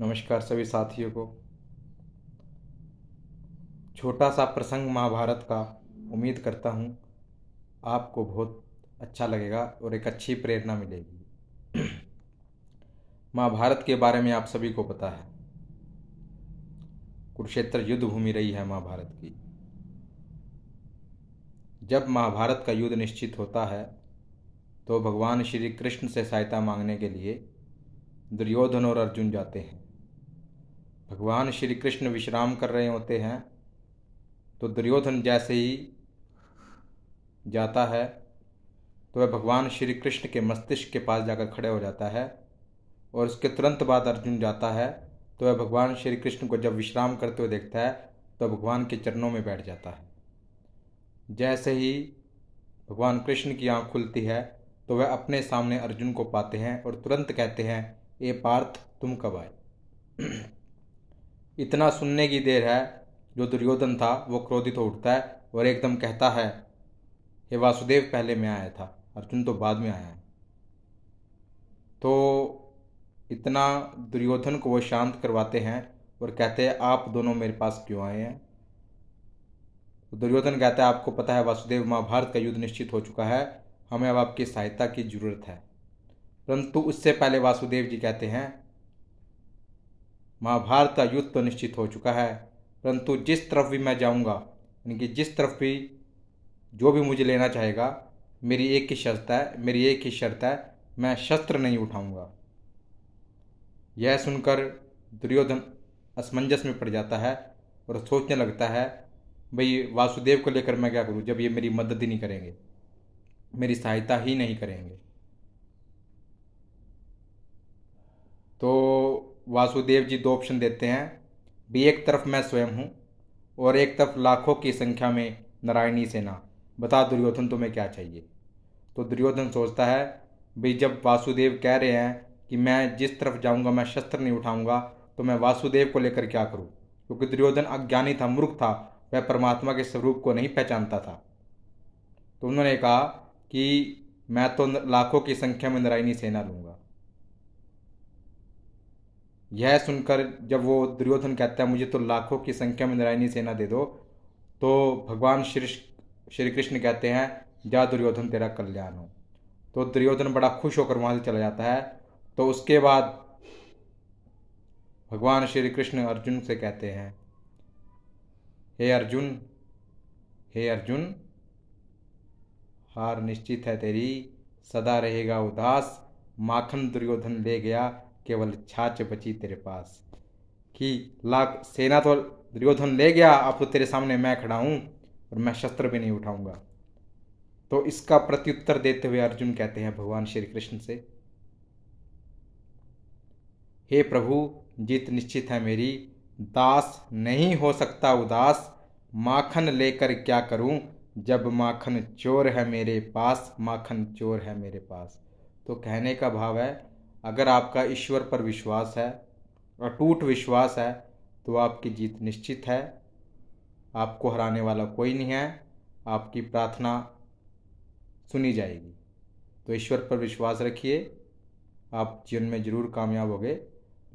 नमस्कार सभी साथियों को छोटा सा प्रसंग महाभारत का उम्मीद करता हूँ आपको बहुत अच्छा लगेगा और एक अच्छी प्रेरणा मिलेगी महाभारत के बारे में आप सभी को पता है कुरुक्षेत्र युद्ध भूमि रही है महाभारत की जब महाभारत का युद्ध निश्चित होता है तो भगवान श्री कृष्ण से सहायता मांगने के लिए दुर्योधन और अर्जुन जाते हैं भगवान श्री कृष्ण विश्राम कर रहे होते हैं तो दुर्योधन जैसे ही जाता है तो वह भगवान श्री कृष्ण के मस्तिष्क के पास जाकर खड़े हो जाता है और उसके तुरंत बाद अर्जुन जाता है तो वह भगवान श्री कृष्ण को जब विश्राम करते हुए देखता है तो भगवान के चरणों में बैठ जाता है जैसे ही भगवान कृष्ण की आँख खुलती है तो वह अपने सामने अर्जुन को पाते हैं और तुरंत कहते हैं ए पार्थ तुम कब आए इतना सुनने की देर है जो दुर्योधन था वो क्रोधित हो उठता है और एकदम कहता है हे वासुदेव पहले मैं आया था अर्जुन तो बाद में आया है तो इतना दुर्योधन को वो शांत करवाते हैं और कहते हैं आप दोनों मेरे पास क्यों आए हैं तो दुर्योधन कहता है आपको पता है वासुदेव महाभारत का युद्ध निश्चित हो चुका है हमें अब आपकी सहायता की जरूरत है परंतु उससे पहले वासुदेव जी कहते हैं महाभारत का युद्ध तो निश्चित हो चुका है परंतु जिस तरफ भी मैं जाऊंगा यानी कि जिस तरफ भी जो भी मुझे लेना चाहेगा मेरी एक ही शर्त है मेरी एक ही शर्त है मैं शस्त्र नहीं उठाऊंगा यह सुनकर दुर्योधन असमंजस में पड़ जाता है और सोचने लगता है भाई वासुदेव को लेकर मैं क्या करूं जब ये मेरी मदद ही नहीं करेंगे मेरी सहायता ही नहीं करेंगे तो वासुदेव जी दो ऑप्शन देते हैं भी एक तरफ मैं स्वयं हूँ और एक तरफ लाखों की संख्या में नारायणी सेना बता दुर्योधन तुम्हें क्या चाहिए तो दुर्योधन सोचता है भाई जब वासुदेव कह रहे हैं कि मैं जिस तरफ जाऊंगा मैं शस्त्र नहीं उठाऊंगा तो मैं वासुदेव को लेकर क्या करूं क्योंकि दुर्योधन अज्ञानी था मूर्ख था वह परमात्मा के स्वरूप को नहीं पहचानता था तो उन्होंने कहा कि मैं तो लाखों की संख्या में नारायणी सेना लूँगा यह सुनकर जब वो दुर्योधन कहता है मुझे तो लाखों की संख्या में नारायणी सेना दे दो तो भगवान श्री श्री कृष्ण कहते हैं जा दुर्योधन तेरा कल्याण हो तो दुर्योधन बड़ा खुश होकर वहाँ से चला जाता है तो उसके बाद भगवान श्री कृष्ण अर्जुन से कहते हैं हे अर्जुन हे अर्जुन हार निश्चित है तेरी सदा रहेगा उदास माखन दुर्योधन ले गया केवल छाछ बची तेरे पास कि लाख सेना तो दुर्योधन ले गया आप तो तेरे सामने मैं खड़ा हूँ और मैं शस्त्र भी नहीं उठाऊंगा तो इसका प्रत्युत्तर देते हुए अर्जुन कहते हैं भगवान श्री कृष्ण से हे प्रभु जीत निश्चित है मेरी दास नहीं हो सकता उदास माखन लेकर क्या करूं जब माखन चोर है मेरे पास माखन चोर है मेरे पास तो कहने का भाव है अगर आपका ईश्वर पर विश्वास है अटूट विश्वास है तो आपकी जीत निश्चित है आपको हराने वाला कोई नहीं है आपकी प्रार्थना सुनी जाएगी तो ईश्वर पर विश्वास रखिए आप जीवन में ज़रूर कामयाब होंगे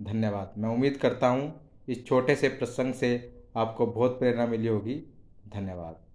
धन्यवाद मैं उम्मीद करता हूँ इस छोटे से प्रसंग से आपको बहुत प्रेरणा मिली होगी धन्यवाद